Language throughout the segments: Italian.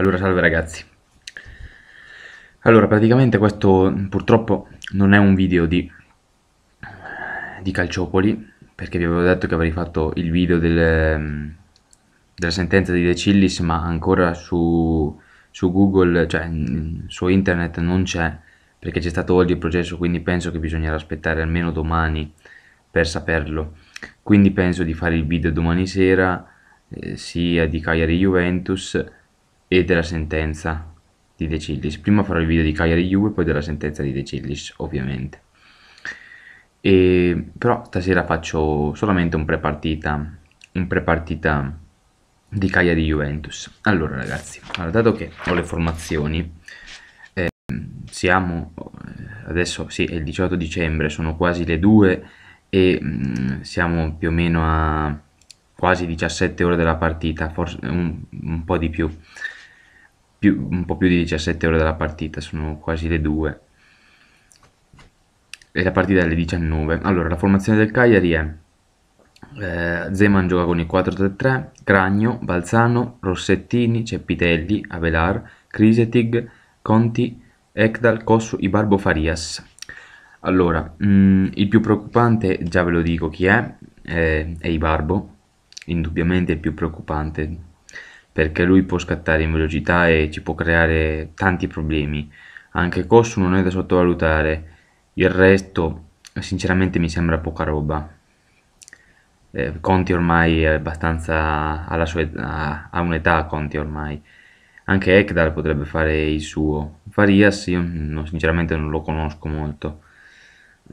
Allora, salve ragazzi. Allora, praticamente questo purtroppo non è un video di, di Calciopoli, perché vi avevo detto che avrei fatto il video del, della sentenza di De Cillis, ma ancora su, su Google, cioè su internet non c'è, perché c'è stato oggi il processo, quindi penso che bisognerà aspettare almeno domani per saperlo. Quindi penso di fare il video domani sera, eh, sia di Cagliari Juventus, e della sentenza di De Cillis. Prima farò il video di Cagliari Juve, e poi della sentenza di De Cillis, ovviamente. E, però stasera faccio solamente un prepartita, un prepartita di Cagliari Juventus. Allora ragazzi, allora, dato che ho le formazioni, ehm, eh, siamo adesso, sì, è il 18 dicembre, sono quasi le 2 e mh, mm, siamo più o meno a quasi 17 ore della partita, forse un, un po' di più più, un po' più di 17 ore dalla partita, sono quasi le 2. E la partita è alle 19. Allora, la formazione del Cagliari è eh, Zeman gioca con il 4-3-3, Cragno, Balzano, Rossettini, Ceppitelli, Avelar, Crisetig, Conti, Ekdal, Cossu, Ibarbo, Farias. Allora, mh, mm, il più preoccupante, già ve lo dico chi è, eh, è Ibarbo, indubbiamente il più preoccupante perché lui può scattare in velocità e ci può creare tanti problemi. Anche Kosu non è da sottovalutare, il resto sinceramente mi sembra poca roba. Eh, Conti ormai è abbastanza alla sua età, ha un'età Conti ormai. Anche Ekdal potrebbe fare il suo. Farias io no, sinceramente non lo conosco molto.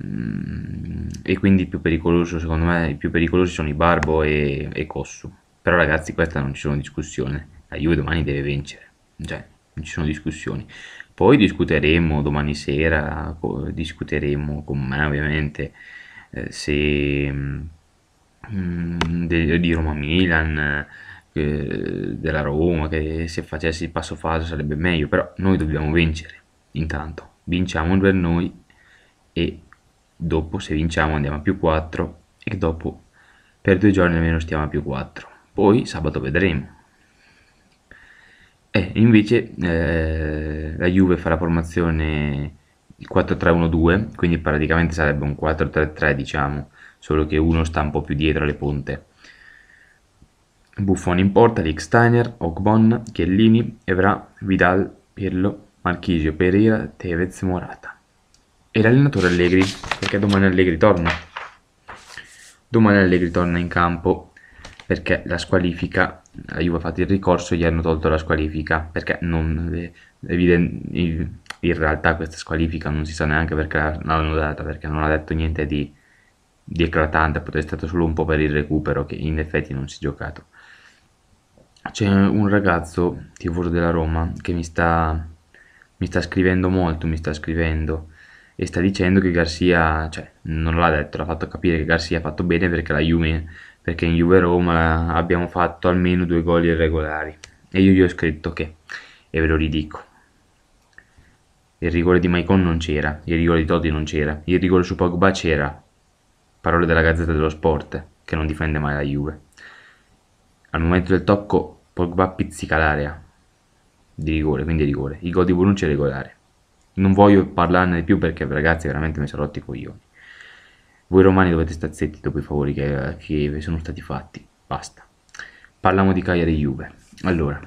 Mm, e quindi il più pericoloso secondo me, i più pericolosi sono i Barbo e, e Kossu. Però ragazzi, questa non ci sono discussioni. La Juve domani deve vincere. Cioè, non ci sono discussioni. Poi discuteremo domani sera, discuteremo con me ovviamente eh, se mh, mm, de, di Roma Milan, eh, della Roma, che se facessi il passo falso sarebbe meglio, però noi dobbiamo vincere intanto. Vinciamo per noi e dopo se vinciamo andiamo a più 4 e dopo per due giorni almeno stiamo a più 4 poi sabato vedremo e invece eh, la Juve fa la formazione 4-3-1-2 quindi praticamente sarebbe un 4-3-3 diciamo solo che uno sta un po' più dietro alle punte Buffon in porta, Steiner, Ogbon, Chiellini, Evra, Vidal, Pirlo, Marchisio, Pereira, Tevez, Morata e l'allenatore Allegri perché domani Allegri torna domani Allegri torna in campo perché la squalifica, la Juve ha fatto il ricorso e gli hanno tolto la squalifica, perché non, evident- in realtà questa squalifica non si sa neanche perché l'hanno data, perché non ha detto niente di, di eclatante, è stato solo un po' per il recupero che in effetti non si è giocato. C'è un ragazzo tifoso della Roma che mi sta, mi sta scrivendo molto, mi sta scrivendo e sta dicendo che Garcia, cioè non l'ha detto, l'ha fatto capire che Garcia ha fatto bene perché la Juve perché in Juve-Roma abbiamo fatto almeno due gol irregolari e io gli ho scritto che, e ve lo ridico, il rigore di Maicon non c'era, il rigore di Totti non c'era, il rigore su Pogba c'era, parole della Gazzetta dello Sport, che non difende mai la Juve. Al momento del tocco Pogba pizzica l'area di rigore, quindi rigore, il gol di Bonucci è regolare. Non voglio parlarne di più perché ragazzi veramente mi sono rotti i coglioni. Voi romani dovete stare zitti dopo i favori che, che vi sono stati fatti. Basta. Parliamo di Cagliari Juve. Allora,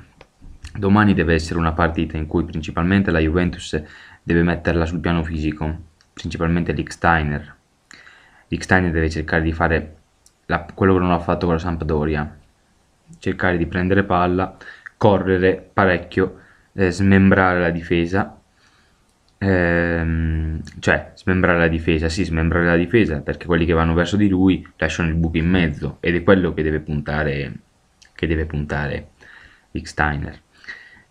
domani deve essere una partita in cui principalmente la Juventus deve metterla sul piano fisico, principalmente l'Iksteiner. L'Iksteiner deve cercare di fare la, quello che non ha fatto con la Sampdoria, cercare di prendere palla, correre parecchio, eh, smembrare la difesa Ehm, cioè, smembrare la difesa, sì, smembrare la difesa perché quelli che vanno verso di lui lasciano il buco in mezzo ed è quello che deve puntare, che deve puntare Steiner.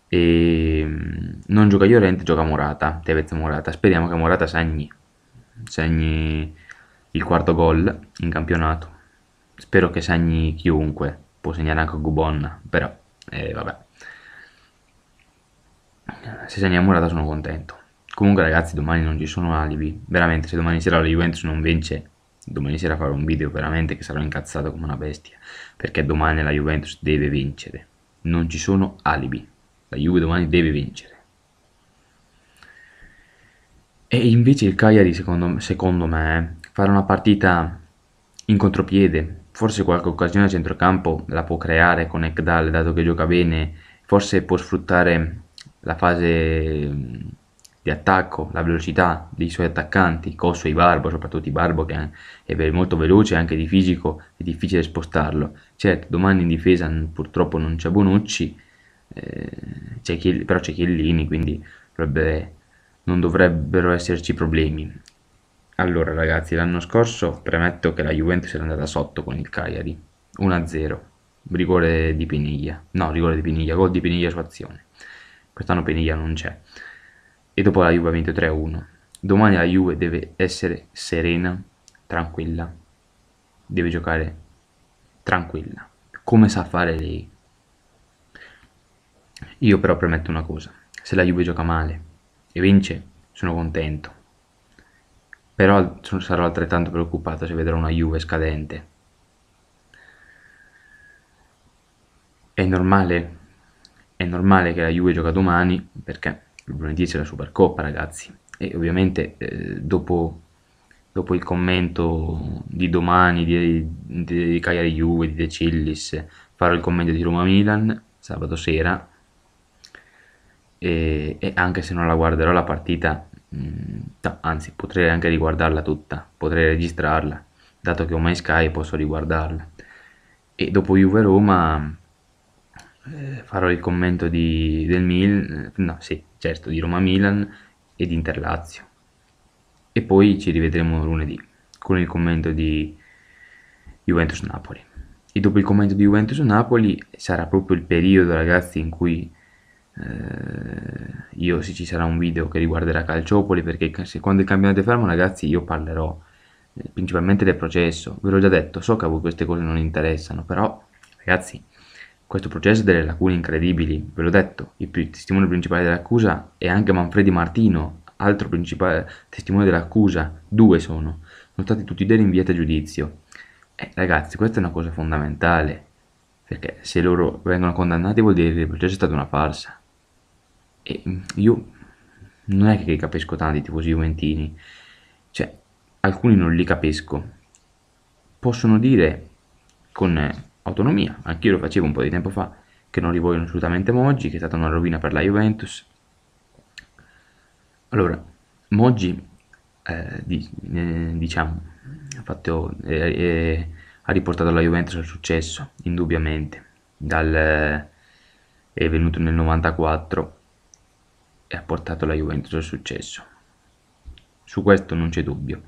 E ehm, non gioca Llorente, gioca Morata, Tevez Morata. Speriamo che Morata segni, segni il quarto gol in campionato. Spero che segni chiunque, può segnare anche Gubonna, però eh, vabbè. Se segna Morata sono contento. Comunque ragazzi domani non ci sono alibi, veramente se domani sera la Juventus non vince, domani sera farò un video veramente che sarò incazzato come una bestia, perché domani la Juventus deve vincere, non ci sono alibi, la Juve domani deve vincere. E invece il Cagliari secondo, secondo me eh, fare una partita in contropiede, forse qualche occasione a centrocampo la può creare con Ekdal dato che gioca bene, forse può sfruttare la fase di attacco, la velocità dei suoi attaccanti, Cosso e Barbo, soprattutto i Barbo che è molto veloce anche di fisico, è difficile spostarlo. Certo, domani in difesa purtroppo non c'è Bonucci, eh, c'è Chiell- però c'è Chiellini, quindi dovrebbe, non dovrebbero esserci problemi. Allora ragazzi, l'anno scorso premetto che la Juventus era andata sotto con il Cagliari, 1-0, rigore di Peniglia, no rigore di Peniglia, gol di Peniglia su azione. Quest'anno Peniglia non c'è e dopo la Juve ha vinto 3-1. Domani la Juve deve essere serena, tranquilla, deve giocare tranquilla, come sa fare lei. Io però premetto una cosa, se la Juve gioca male e vince, sono contento. Però sarò altrettanto preoccupato se vedrò una Juve scadente. È normale, è normale che la Juve gioca domani perché lunedì c'è la Supercoppa ragazzi e ovviamente eh, dopo, dopo, il commento di domani di, di, di Cagliari Juve, di De Cillis farò il commento di Roma Milan sabato sera e, e, anche se non la guarderò la partita mh, mm, no, anzi potrei anche riguardarla tutta potrei registrarla dato che ho mai Sky posso riguardarla e dopo Juve Roma eh, farò il commento di, del Milan, eh, no sì, certo, di Roma-Milan e di Interlazio. E poi ci rivedremo lunedì con il commento di Juventus-Napoli. E dopo il commento di Juventus-Napoli sarà proprio il periodo, ragazzi, in cui eh, io sì, ci sarà un video che riguarderà Calciopoli, perché se, quando il campionato è fermo, ragazzi, io parlerò eh, principalmente del processo. Ve l'ho già detto, so che a voi queste cose non interessano, però, ragazzi questo processo ha delle lacune incredibili, ve l'ho detto, il testimone principale dell'accusa è anche Manfredi Martino, altro principale testimone dell'accusa, due sono, sono stati tutti e due rinviati a giudizio. Eh, ragazzi, questa è una cosa fondamentale, perché se loro vengono condannati vuol dire che il processo è stata una farsa. E mm, io non è che capisco tanti tifosi juventini, cioè alcuni non li capisco. Possono dire con autonomia, anch'io lo facevo un po' di tempo fa, che non li vogliono assolutamente Moggi, che è stata una rovina per la Juventus. Allora, Moggi, eh, eh diciamo, ha, fatto, eh, eh, ha, riportato la Juventus al successo, indubbiamente, Dal, è venuto nel 94 e ha portato la Juventus al successo. Su questo non c'è dubbio,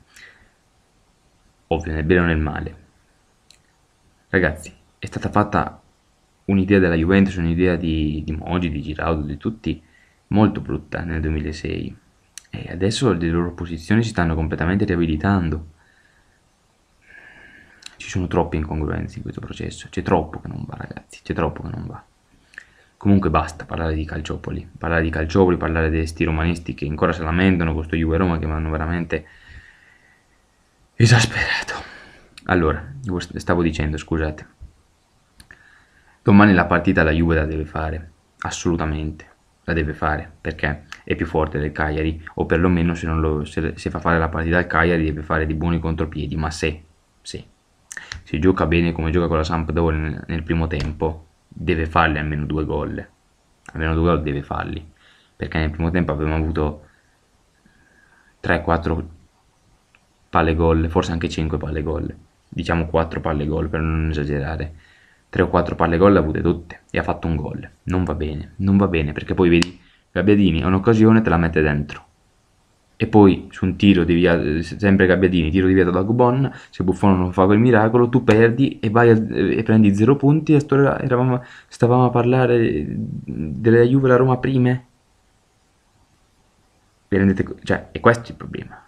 ovvio nel bene o nel male. Ragazzi, è stata fatta un'idea della Juventus, un'idea di, di Mogi, di Giraudo, di tutti, molto brutta nel 2006 e adesso le loro posizioni si stanno completamente riabilitando. Ci sono troppe incongruenze in questo processo, c'è troppo che non va ragazzi, c'è troppo che non va. Comunque basta parlare di calciopoli, parlare di calciopoli, parlare di questi romanisti che ancora si lamentano con sto Juve Roma che mi hanno veramente esasperato. Allora, stavo dicendo, scusate. Domani la partita la Juve la deve fare, assolutamente, la deve fare, perché è più forte del Cagliari, o perlomeno se, lo, se, se fa fare la partita al Cagliari deve fare di buoni contropiedi, ma se, se, se gioca bene come gioca con la Sampdoria nel, nel primo tempo, deve farli almeno due gol, almeno due gol deve farli, perché nel primo tempo abbiamo avuto 3-4 palle gol, forse anche 5 palle gol, diciamo 4 palle gol per non esagerare 3 o 4 palle gol le ha avute tutte e ha fatto un gol. Non va bene, non va bene perché poi vedi Gabbiadini ha un'occasione te la mette dentro. E poi su un tiro di via, sempre Gabbiadini, tiro di via da Gobon, se Buffon non fa quel miracolo tu perdi e, vai a, e prendi 0 punti e eravamo, stavamo a parlare della Juve la Roma prime. Vi rendete Cioè, e questo è il problema.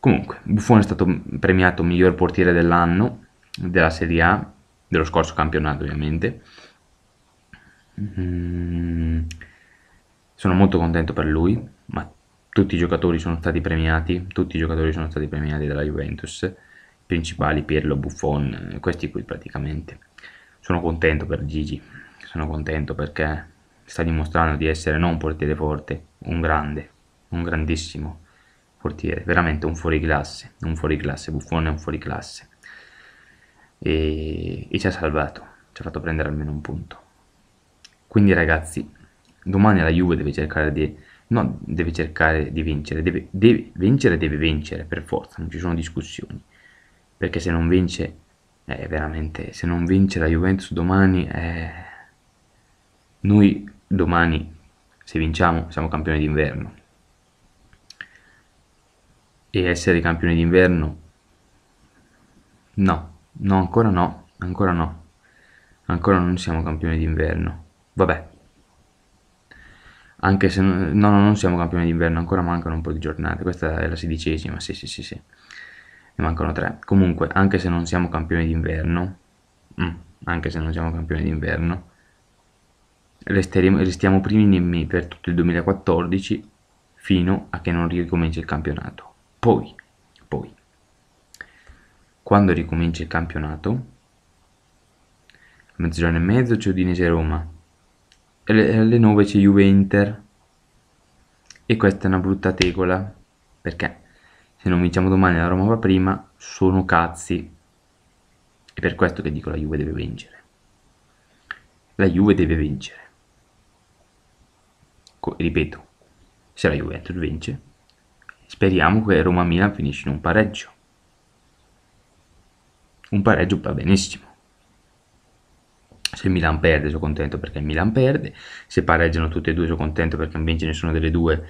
Comunque, Buffon è stato premiato miglior portiere dell'anno della Serie A dello scorso campionato ovviamente mm, sono molto contento per lui ma tutti i giocatori sono stati premiati tutti i giocatori sono stati premiati dalla Juventus i principali Pirlo, Buffon questi qui praticamente sono contento per Gigi sono contento perché sta dimostrando di essere non un portiere forte un grande un grandissimo portiere veramente un fuoriclasse un fuoriclasse Buffon è un fuoriclasse e, e ci ha salvato, ci ha fatto prendere almeno un punto. Quindi ragazzi, domani la Juve deve cercare di, no, deve cercare di vincere, deve, deve, vincere deve vincere per forza, non ci sono discussioni, perché se non vince, eh, veramente, se non vince la Juventus domani, eh, noi domani, se vinciamo, siamo campioni d'inverno. E essere campioni d'inverno, no, No, ancora no, ancora no. Ancora non siamo campioni d'inverno. Vabbè. Anche se... No, no, non siamo campioni d'inverno, ancora mancano un po' di giornate. Questa è la sedicesima, sì, sì, sì, sì. Ne mancano tre. Comunque, anche se non siamo campioni d'inverno... Mm, anche se non siamo campioni d'inverno... Restiamo primi per tutto il 2014 fino a che non ricomincia il campionato. Poi quando ricomincia il campionato? A Mezzogiorno e mezzo c'è Udinese-Roma. E Alle 9 c'è Juventus. E questa è una brutta tegola. Perché se non vinciamo domani la Roma va prima, sono cazzi. È per questo che dico la Juve deve vincere. La Juve deve vincere. Co- ripeto, se la Juventus vince, speriamo che Roma-Milan finisce in un pareggio un pareggio va benissimo. Se il Milan perde sono contento perché il Milan perde, se pareggiano tutte e due sono contento perché non vince nessuna delle due,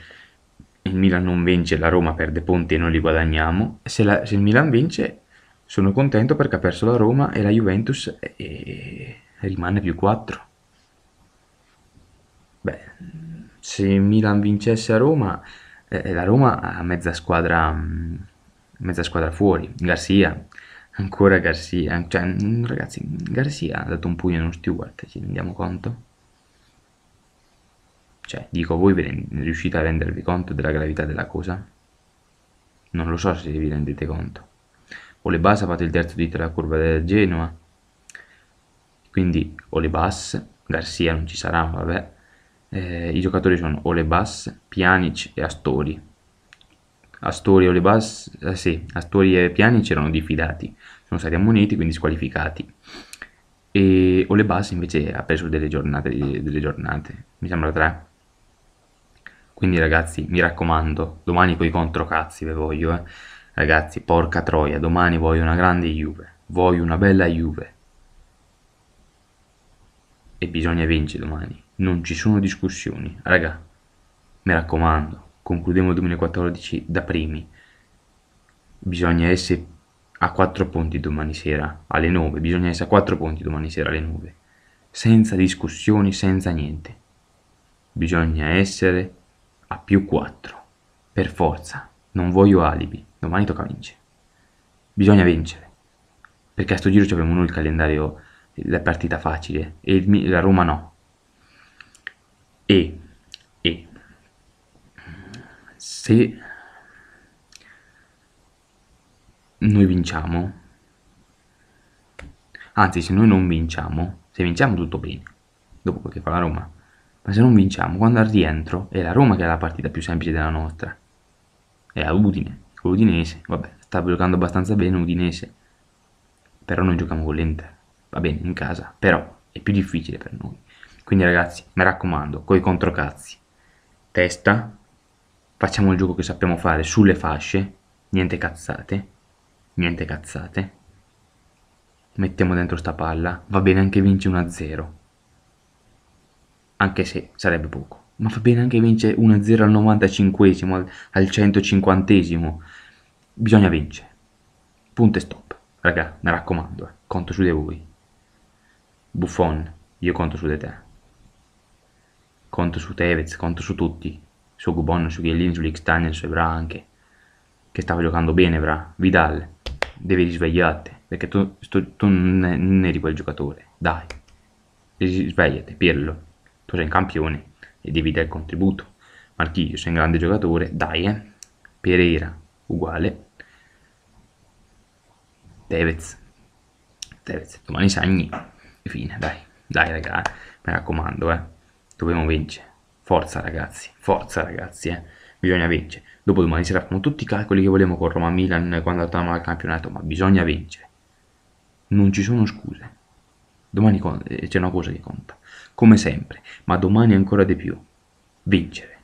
il Milan non vince, la Roma perde punti e non li guadagniamo, se, la, se il Milan vince sono contento perché ha perso la Roma e la Juventus e rimane più 4. Beh, se il Milan vincesse a Roma, eh, la Roma ha mezza squadra, mezza squadra fuori, Garcia, Ancora Garcia, cioè, mm, ragazzi, Garcia ha dato un pugno a uno Stewart, ci rendiamo conto? Cioè, dico, voi riuscite a rendervi conto della gravità della cosa? Non lo so se vi rendete conto. Olebas ha fatto il terzo dito della curva della Genoa, quindi Olebas, Garcia non ci sarà, vabbè. Eh, I giocatori sono Olebas, Pjanic e Astori. Astoria, Olivas, eh, sì, Astori e Piani c'erano diffidati, sono stati ammoniti quindi squalificati. E Olebas invece ha perso delle giornate, delle giornate, mi sembra tre. Quindi ragazzi, mi raccomando, domani con coi controcazzi ve voglio, eh. Ragazzi, porca troia, domani voglio una grande Juve, voglio una bella Juve. E bisogna vincere domani, non ci sono discussioni, raga, mi raccomando concludiamo il 2014 da primi. Bisogna essere a 4 punti domani sera alle 9, bisogna essere a 4 punti domani sera alle 9, senza discussioni, senza niente. Bisogna essere a più 4, per forza, non voglio alibi, domani tocca vincere. Bisogna vincere, perché a sto giro abbiamo noi il calendario, la partita facile, e il, la Roma no. E se noi vinciamo, anzi se noi non vinciamo, se vinciamo tutto bene, dopo quel che fa la Roma, ma se non vinciamo, quando al rientro è la Roma che ha la partita più semplice della nostra, è la Udine, con l'Udinese, vabbè, sta giocando abbastanza bene l'Udinese, però noi giochiamo con l'Inter, va bene, in casa, però è più difficile per noi. Quindi ragazzi, mi raccomando, coi controcazzi, testa, facciamo il gioco che sappiamo fare sulle fasce, niente cazzate, niente cazzate, mettiamo dentro sta palla, va bene anche vince 1-0, anche se sarebbe poco, ma va bene anche vincere 1-0 al 95esimo, al, al 150esimo, bisogna vincere, punto e stop, raga, mi raccomando, eh. conto su di voi, Buffon, io conto su di te, conto su Tevez, conto su tutti, su Gubon, su Chiellini, su Lichsteiner, su Evra anche, che stava giocando bene Evra, Vidal, devi risvegliarti, perché tu, tu, tu non eri quel giocatore, dai, svegliati, Pirlo, tu sei un campione e devi dare il contributo, Marchiglio sei un grande giocatore, dai eh, Pereira uguale, Tevez, Tevez, domani Sagni, e fine, dai, dai raga, eh. mi raccomando eh, dobbiamo vincere. Forza ragazzi, forza ragazzi, eh. bisogna vincere. Dopo domani sera facciamo tutti i calcoli che vogliamo con Roma Milan quando attiamo al campionato, ma bisogna vincere. Non ci sono scuse. Domani eh, c'è una cosa che conta, come sempre, ma domani ancora di più. Vincere.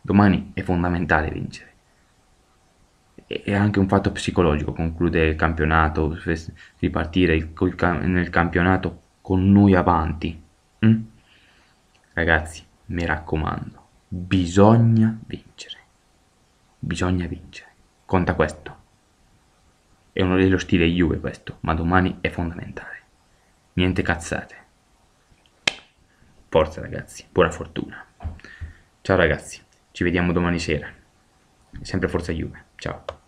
Domani è fondamentale vincere. E anche un fatto psicologico, concludere il campionato, ripartire nel campionato con noi avanti. Mm? Ragazzi, mi raccomando, bisogna vincere. Bisogna vincere. Conta questo. È uno dello stile Juve questo, ma domani è fondamentale. Niente cazzate. Forza ragazzi, buona fortuna. Ciao ragazzi, ci vediamo domani sera. Sempre forza Juve. Ciao.